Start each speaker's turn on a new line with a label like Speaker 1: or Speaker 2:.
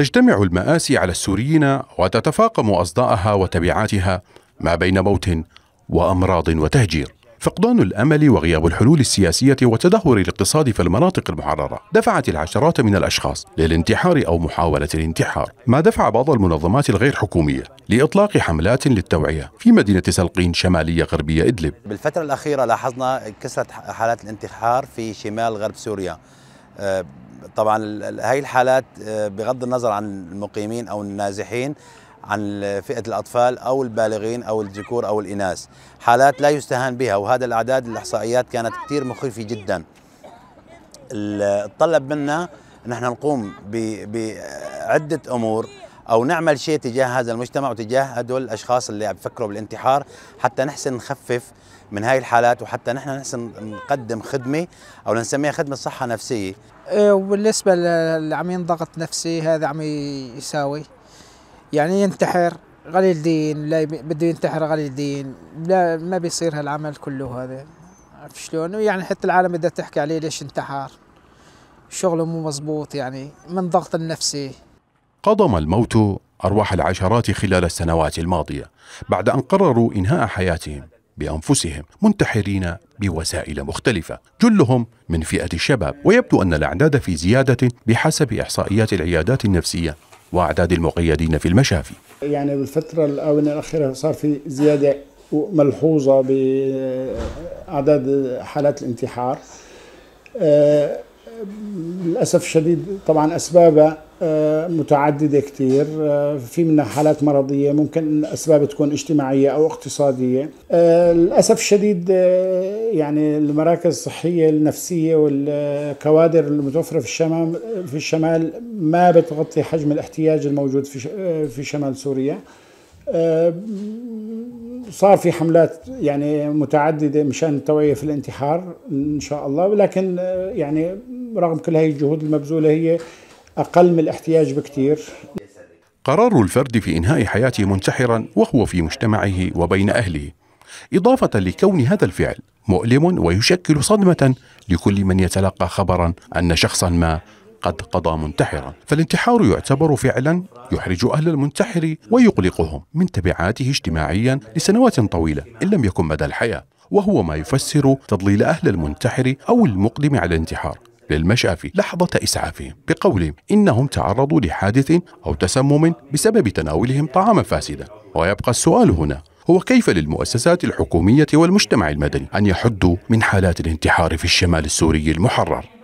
Speaker 1: تجتمع المآسي على السوريين وتتفاقم أصداءها وتبعاتها ما بين موت وأمراض وتهجير فقدان الامل وغياب الحلول السياسيه وتدهور الاقتصاد في المناطق المحرره دفعت العشرات من الاشخاص للانتحار او محاوله الانتحار ما دفع بعض المنظمات الغير حكوميه لاطلاق حملات للتوعيه في مدينه سلقين شماليه غربيه ادلب
Speaker 2: بالفتره الاخيره لاحظنا كثره حالات الانتحار في شمال غرب سوريا آه، طبعا هاي الحالات آه، بغض النظر عن المقيمين او النازحين عن فئه الاطفال او البالغين او الذكور او الاناث حالات لا يستهان بها وهذا الاعداد الاحصائيات كانت كثير مخيفه جدا تطلب منا نحن نقوم بعده امور او نعمل شيء تجاه هذا المجتمع وتجاه هدول الاشخاص اللي عم بفكروا بالانتحار حتى نحسن نخفف من هاي الحالات وحتى نحن نحسن نقدم خدمه او نسميها خدمه صحه نفسيه إيه،
Speaker 3: وبالنسبه اللي عم ينضغط نفسي هذا عم يساوي يعني ينتحر غلي دين لا بده ينتحر غلي دين لا ما بيصير هالعمل كله هذا عرفت شلون يعني حتى العالم بدها تحكي عليه ليش انتحر شغله مو مزبوط يعني من ضغط النفسي
Speaker 1: قضم الموت أرواح العشرات خلال السنوات الماضية بعد أن قرروا إنهاء حياتهم بأنفسهم منتحرين بوسائل مختلفة جلهم من فئة الشباب ويبدو أن الأعداد في زيادة بحسب إحصائيات العيادات النفسية وأعداد المقيدين في المشافي
Speaker 4: يعني بالفترة الآونة الأخيرة صار في زيادة ملحوظة بأعداد حالات الانتحار أه للأسف الشديد طبعا أسبابها آه، متعددة كثير آه، في منها حالات مرضية ممكن أسباب تكون اجتماعية أو اقتصادية آه، للأسف الشديد يعني المراكز الصحية النفسية والكوادر المتوفرة في الشمال في الشمال ما بتغطي حجم الاحتياج الموجود في في شمال سوريا صار في حملات يعني متعددة مشان التوعية في الانتحار إن شاء الله ولكن يعني رغم كل هذه الجهود المبذولة هي أقل من الاحتياج بكثير
Speaker 1: قرار الفرد في إنهاء حياته منتحرا وهو في مجتمعه وبين أهله إضافة لكون هذا الفعل مؤلم ويشكل صدمة لكل من يتلقى خبرا أن شخصا ما قد قضى منتحرا فالانتحار يعتبر فعلا يحرج أهل المنتحر ويقلقهم من تبعاته اجتماعيا لسنوات طويلة إن لم يكن مدى الحياة وهو ما يفسر تضليل أهل المنتحر أو المقدم على الانتحار للمشافي لحظة إسعافهم بقولهم إنهم تعرضوا لحادث أو تسمم بسبب تناولهم طعاما فاسدا ويبقى السؤال هنا هو كيف للمؤسسات الحكومية والمجتمع المدني أن يحدوا من حالات الانتحار في الشمال السوري المحرر